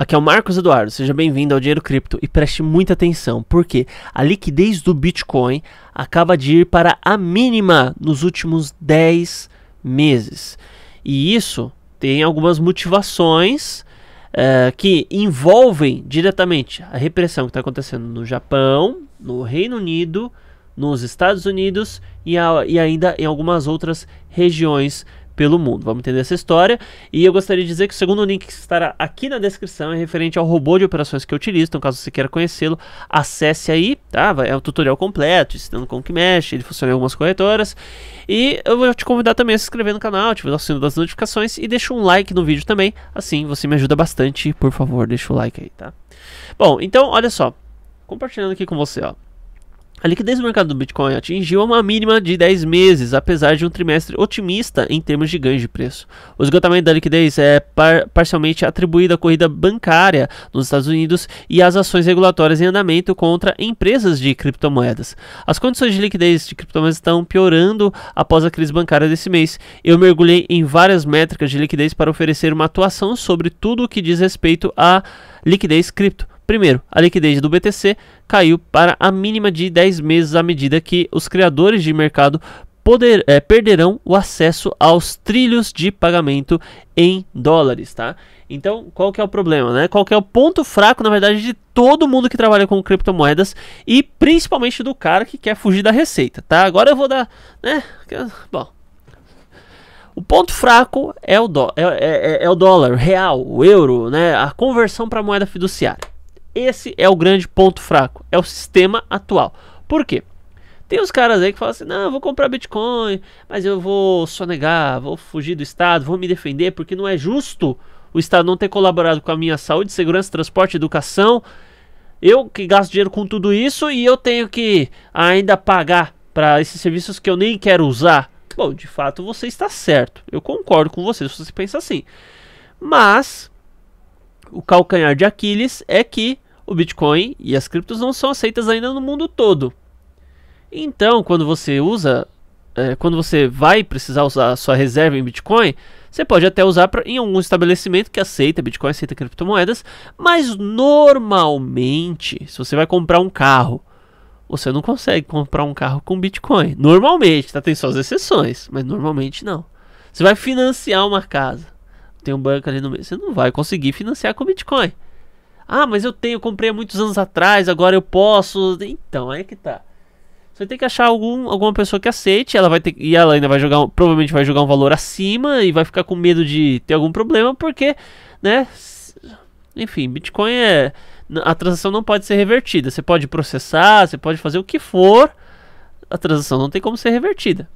Aqui é o Marcos Eduardo, seja bem-vindo ao Dinheiro Cripto e preste muita atenção, porque a liquidez do Bitcoin acaba de ir para a mínima nos últimos 10 meses. E isso tem algumas motivações eh, que envolvem diretamente a repressão que está acontecendo no Japão, no Reino Unido, nos Estados Unidos e, a, e ainda em algumas outras regiões pelo mundo. Vamos entender essa história. E eu gostaria de dizer que o segundo link que estará aqui na descrição é referente ao robô de operações que eu utilizo. Então, caso você queira conhecê-lo, acesse aí, tá? É o tutorial completo, ensinando como que mexe, ele funciona em algumas corretoras. E eu vou te convidar também a se inscrever no canal, ativar o sino das notificações e deixa um like no vídeo também. Assim você me ajuda bastante. Por favor, deixa o like aí, tá? Bom, então, olha só. Compartilhando aqui com você, ó. A liquidez do mercado do Bitcoin atingiu uma mínima de 10 meses, apesar de um trimestre otimista em termos de ganho de preço. O esgotamento da liquidez é par parcialmente atribuído à corrida bancária nos Estados Unidos e às ações regulatórias em andamento contra empresas de criptomoedas. As condições de liquidez de criptomoedas estão piorando após a crise bancária desse mês. Eu mergulhei em várias métricas de liquidez para oferecer uma atuação sobre tudo o que diz respeito à liquidez cripto. Primeiro, a liquidez do BTC caiu para a mínima de 10 meses à medida que os criadores de mercado poder, é, perderão o acesso aos trilhos de pagamento em dólares, tá? Então, qual que é o problema, né? Qual que é o ponto fraco, na verdade, de todo mundo que trabalha com criptomoedas e principalmente do cara que quer fugir da receita, tá? Agora eu vou dar, né? Bom, o ponto fraco é o, do, é, é, é, é o dólar real, o euro, né? A conversão para moeda fiduciária. Esse é o grande ponto fraco, é o sistema atual. Por quê? Tem os caras aí que falam assim: não, eu vou comprar Bitcoin, mas eu vou sonegar, vou fugir do Estado, vou me defender, porque não é justo o Estado não ter colaborado com a minha saúde, segurança, transporte, educação. Eu que gasto dinheiro com tudo isso e eu tenho que ainda pagar para esses serviços que eu nem quero usar. Bom, de fato você está certo. Eu concordo com você se você pensa assim. Mas o calcanhar de Aquiles é que o Bitcoin e as criptos não são aceitas ainda no mundo todo. Então, quando você usa, é, quando você vai precisar usar a sua reserva em Bitcoin, você pode até usar pra, em algum estabelecimento que aceita Bitcoin, aceita criptomoedas, mas normalmente, se você vai comprar um carro, você não consegue comprar um carro com Bitcoin. Normalmente, tá? Tem suas exceções, mas normalmente não. Você vai financiar uma casa tem um banco ali no meio. Você não vai conseguir financiar com Bitcoin. Ah, mas eu tenho, comprei há muitos anos atrás, agora eu posso. Então, aí que tá. Você tem que achar algum, alguma pessoa que aceite, ela vai ter, e ela ainda vai jogar, provavelmente vai jogar um valor acima e vai ficar com medo de ter algum problema, porque, né? Enfim, Bitcoin é a transação não pode ser revertida. Você pode processar, você pode fazer o que for, a transação não tem como ser revertida.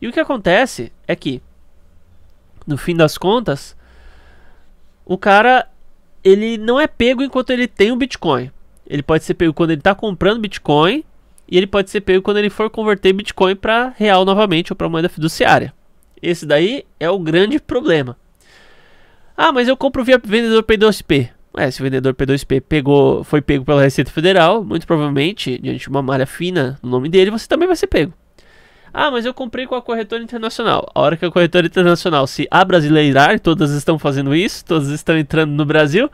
E o que acontece é que no fim das contas, o cara ele não é pego enquanto ele tem o Bitcoin. Ele pode ser pego quando ele está comprando Bitcoin e ele pode ser pego quando ele for converter Bitcoin para real novamente ou para moeda fiduciária. Esse daí é o grande problema. Ah, mas eu compro via vendedor P2P. É, se o vendedor P2P pegou, foi pego pela Receita Federal, muito provavelmente, diante de uma malha fina no nome dele, você também vai ser pego. Ah, mas eu comprei com a corretora internacional. A hora que a corretora internacional se abrasileirar, todas estão fazendo isso, todas estão entrando no Brasil,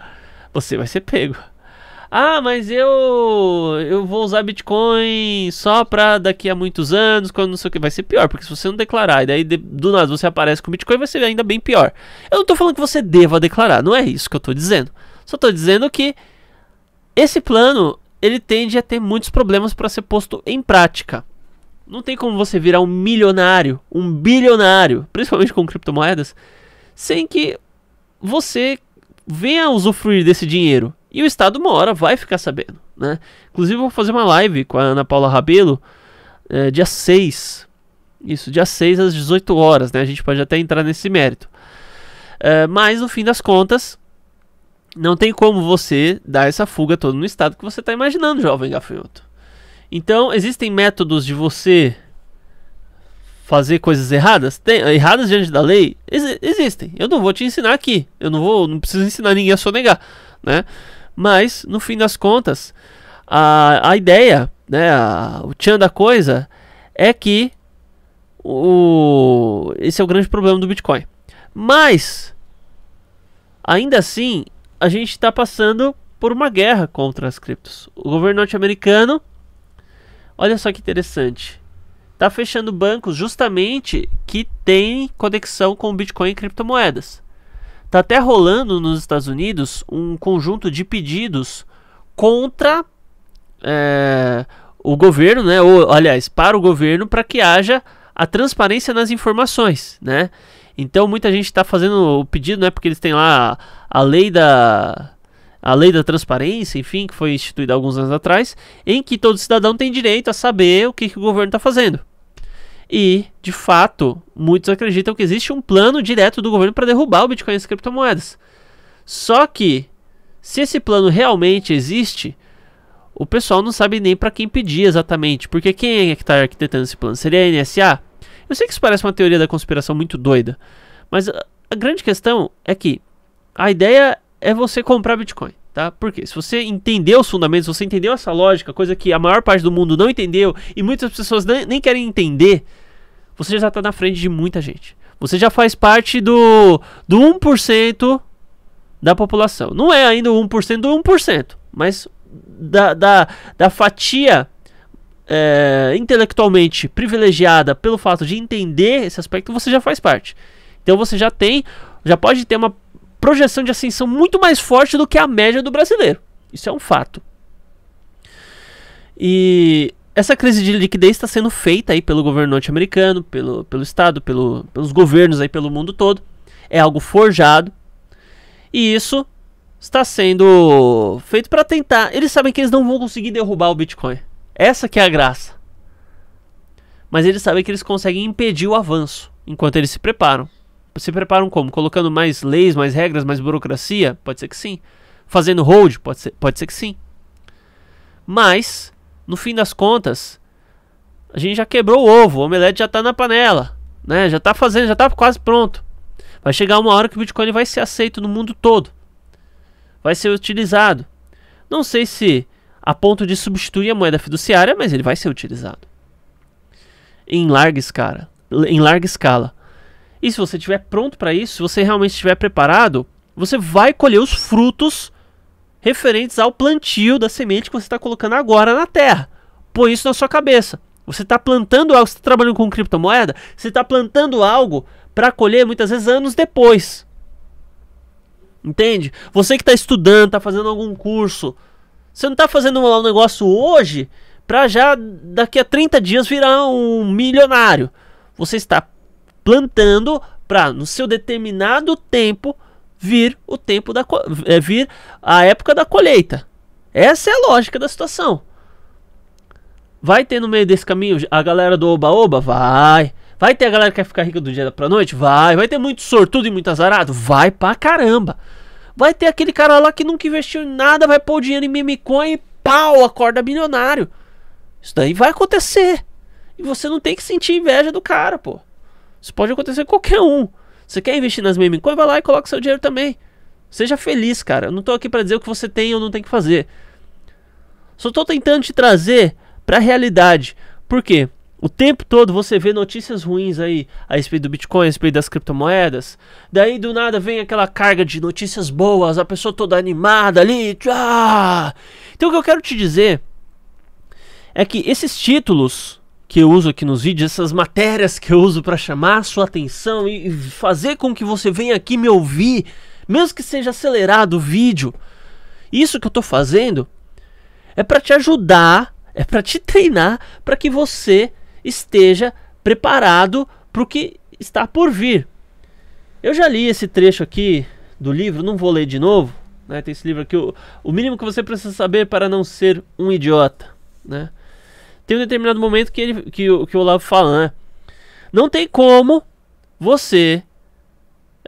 você vai ser pego. Ah, mas eu eu vou usar Bitcoin só para daqui a muitos anos, quando não sei o que. Vai ser pior, porque se você não declarar e daí de, do nada você aparece com Bitcoin, vai ser ainda bem pior. Eu não tô falando que você deva declarar, não é isso que eu tô dizendo. Só tô dizendo que esse plano, ele tende a ter muitos problemas para ser posto em prática. Não tem como você virar um milionário, um bilionário, principalmente com criptomoedas, sem que você venha usufruir desse dinheiro. E o Estado, uma hora, vai ficar sabendo. Né? Inclusive, eu vou fazer uma live com a Ana Paula Rabelo, é, dia 6. Isso, dia 6 às 18 horas. Né? A gente pode até entrar nesse mérito. É, mas, no fim das contas, não tem como você dar essa fuga toda no Estado que você está imaginando, jovem gafanhoto. Então, existem métodos de você fazer coisas erradas? Tem, erradas diante da lei? Ex existem. Eu não vou te ensinar aqui. Eu não vou, não preciso ensinar ninguém a sonegar, né? Mas, no fim das contas, a, a ideia, né, a, o tchan da coisa é que o, esse é o grande problema do Bitcoin. Mas, ainda assim, a gente está passando por uma guerra contra as criptos. O governo norte-americano Olha só que interessante. Tá fechando bancos justamente que tem conexão com Bitcoin e criptomoedas. Tá até rolando nos Estados Unidos um conjunto de pedidos contra é, o governo, né? Ou, aliás, para o governo para que haja a transparência nas informações, né? Então muita gente está fazendo o pedido, né? Porque eles têm lá a lei da a lei da transparência, enfim, que foi instituída alguns anos atrás, em que todo cidadão tem direito a saber o que, que o governo está fazendo. E, de fato, muitos acreditam que existe um plano direto do governo para derrubar o Bitcoin e as criptomoedas. Só que, se esse plano realmente existe, o pessoal não sabe nem para quem pedir exatamente, porque quem é que está arquitetando esse plano? Seria a NSA? Eu sei que isso parece uma teoria da conspiração muito doida, mas a grande questão é que a ideia é você comprar Bitcoin. Tá? Porque se você entendeu os fundamentos, se você entendeu essa lógica, coisa que a maior parte do mundo não entendeu e muitas pessoas nem, nem querem entender, você já está na frente de muita gente. Você já faz parte do, do 1% da população. Não é ainda o 1% do 1%, mas da, da, da fatia é, intelectualmente privilegiada pelo fato de entender esse aspecto, você já faz parte. Então você já tem, já pode ter uma projeção de ascensão muito mais forte do que a média do brasileiro. Isso é um fato. E essa crise de liquidez está sendo feita aí pelo governo norte-americano, pelo, pelo Estado, pelo, pelos governos aí pelo mundo todo. É algo forjado. E isso está sendo feito para tentar. Eles sabem que eles não vão conseguir derrubar o Bitcoin. Essa que é a graça. Mas eles sabem que eles conseguem impedir o avanço enquanto eles se preparam se preparam como? Colocando mais leis, mais regras, mais burocracia? Pode ser que sim. Fazendo hold? Pode ser, pode ser que sim. Mas, no fim das contas, a gente já quebrou o ovo, o omelete já está na panela, né? Já está fazendo, já está quase pronto. Vai chegar uma hora que o Bitcoin vai ser aceito no mundo todo. Vai ser utilizado. Não sei se a ponto de substituir a moeda fiduciária, mas ele vai ser utilizado em larga escala, em larga escala. E se você estiver pronto para isso, se você realmente estiver preparado, você vai colher os frutos referentes ao plantio da semente que você está colocando agora na terra. Põe isso na sua cabeça. Você está plantando algo, você está trabalhando com criptomoeda, você está plantando algo para colher muitas vezes anos depois. Entende? Você que está estudando, está fazendo algum curso, você não está fazendo um negócio hoje para já daqui a 30 dias virar um milionário. Você está plantando para no seu determinado tempo vir o tempo da é, vir a época da colheita. Essa é a lógica da situação. Vai ter no meio desse caminho a galera do oba-oba? Vai. Vai ter a galera que quer ficar rica do dia pra noite? Vai. Vai ter muito sortudo e muito azarado? Vai pra caramba. Vai ter aquele cara lá que nunca investiu em nada, vai pôr o dinheiro em mimicoin e pau, acorda milionário. Isso daí vai acontecer. E você não tem que sentir inveja do cara, pô. Isso pode acontecer com qualquer um. Você quer investir nas meme coins? Vai lá e coloca seu dinheiro também. Seja feliz, cara. Eu não tô aqui para dizer o que você tem ou não tem que fazer. Só tô tentando te trazer para a realidade. Por quê? O tempo todo você vê notícias ruins aí a respeito do Bitcoin, a respeito das criptomoedas. Daí do nada vem aquela carga de notícias boas, a pessoa toda animada ali. Ah! Então o que eu quero te dizer é que esses títulos que eu uso aqui nos vídeos, essas matérias que eu uso para chamar a sua atenção e fazer com que você venha aqui me ouvir, mesmo que seja acelerado o vídeo. Isso que eu estou fazendo é para te ajudar, é para te treinar para que você esteja preparado para o que está por vir. Eu já li esse trecho aqui do livro, não vou ler de novo, né? Tem esse livro aqui, o, o mínimo que você precisa saber para não ser um idiota, né? tem um determinado momento que, ele, que, o, que o Olavo fala, né? Não tem como você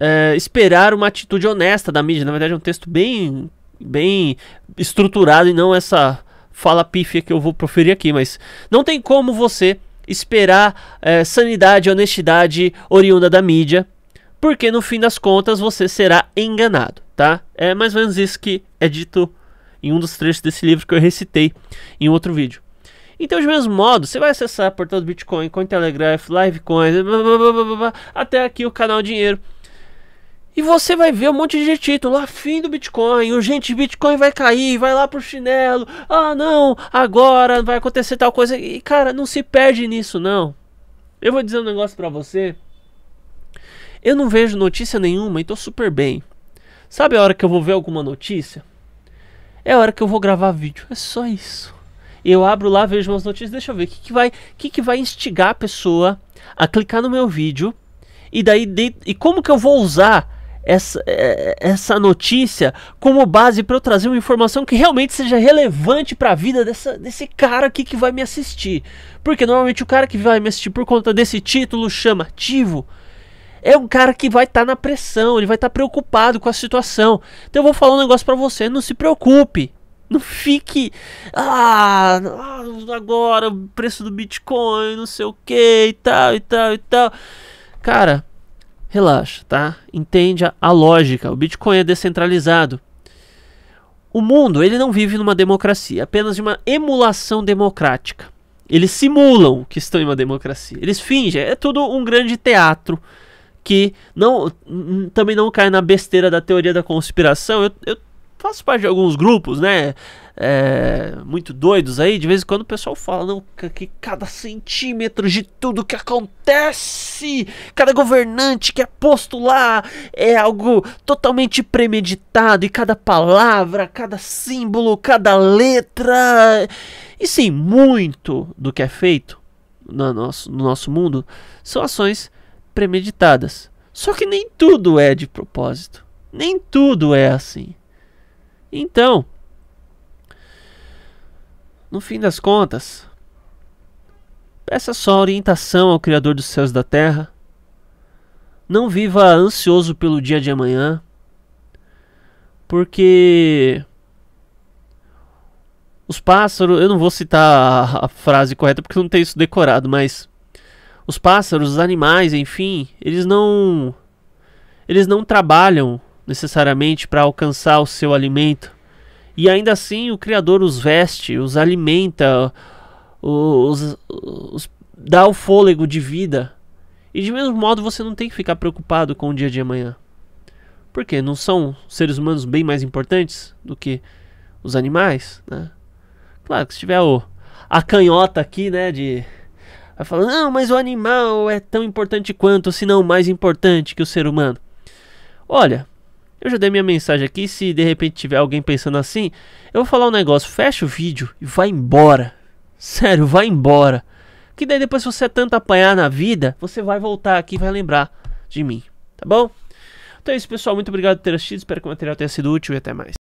é, esperar uma atitude honesta da mídia. Na verdade, é um texto bem, bem estruturado e não essa fala pífia que eu vou proferir aqui. Mas não tem como você esperar é, sanidade, honestidade oriunda da mídia, porque no fim das contas você será enganado, tá? É mais ou menos isso que é dito em um dos trechos desse livro que eu recitei em outro vídeo. Então, de mesmo modo, você vai acessar portal do Bitcoin, Cointelegraph, Livecoin, blá, blá, blá, blá, até aqui o canal Dinheiro. E você vai ver um monte de título, ah, fim do Bitcoin, urgente, Bitcoin vai cair, vai lá pro chinelo, ah não, agora vai acontecer tal coisa. E cara, não se perde nisso não. Eu vou dizer um negócio para você. Eu não vejo notícia nenhuma e tô super bem. Sabe a hora que eu vou ver alguma notícia? É a hora que eu vou gravar vídeo, é só isso eu abro lá, vejo umas notícias, deixa eu ver o que, que vai, que, que vai instigar a pessoa a clicar no meu vídeo e daí de, e como que eu vou usar essa, é, essa notícia como base para eu trazer uma informação que realmente seja relevante para a vida dessa, desse cara aqui que vai me assistir. Porque normalmente o cara que vai me assistir por conta desse título chamativo é um cara que vai estar tá na pressão, ele vai estar tá preocupado com a situação. Então eu vou falar um negócio para você, não se preocupe. Não fique. Ah, agora o preço do Bitcoin, não sei o que e tal e tal e tal. Cara, relaxa, tá? Entende a, a lógica. O Bitcoin é descentralizado. O mundo, ele não vive numa democracia, é apenas de uma emulação democrática. Eles simulam que estão em uma democracia. Eles fingem, é tudo um grande teatro que não também não cai na besteira da teoria da conspiração. Eu, eu faço parte de alguns grupos, né? É, muito doidos aí, de vez em quando o pessoal fala, não, que cada centímetro de tudo que acontece, cada governante que é posto lá é algo totalmente premeditado, e cada palavra, cada símbolo, cada letra, e sim, muito do que é feito no nosso, no nosso mundo são ações premeditadas. Só que nem tudo é de propósito, nem tudo é assim. Então, no fim das contas, peça só orientação ao Criador dos céus e da terra. Não viva ansioso pelo dia de amanhã, porque os pássaros, eu não vou citar a, frase correta porque não tem isso decorado, mas os pássaros, os animais, enfim, eles não eles não trabalham necessariamente para alcançar o seu alimento. E ainda assim o Criador os veste, os alimenta, os, os, dá o fôlego de vida. E de mesmo modo você não tem que ficar preocupado com o dia de amanhã. Porque não são seres humanos bem mais importantes do que os animais, né? Claro que se tiver o, a canhota aqui, né, de vai falando, não, mas o animal é tão importante quanto, se não mais importante que o ser humano. Olha, eu já dei minha mensagem aqui, se de repente tiver alguém pensando assim, eu vou falar um negócio, fecha o vídeo e vai embora. Sério, vai embora. Que daí depois se você é tanto apanhar na vida, você vai voltar aqui e vai lembrar de mim, tá bom? Então é isso, pessoal. Muito obrigado por ter assistido. Espero que o material tenha sido útil e até mais.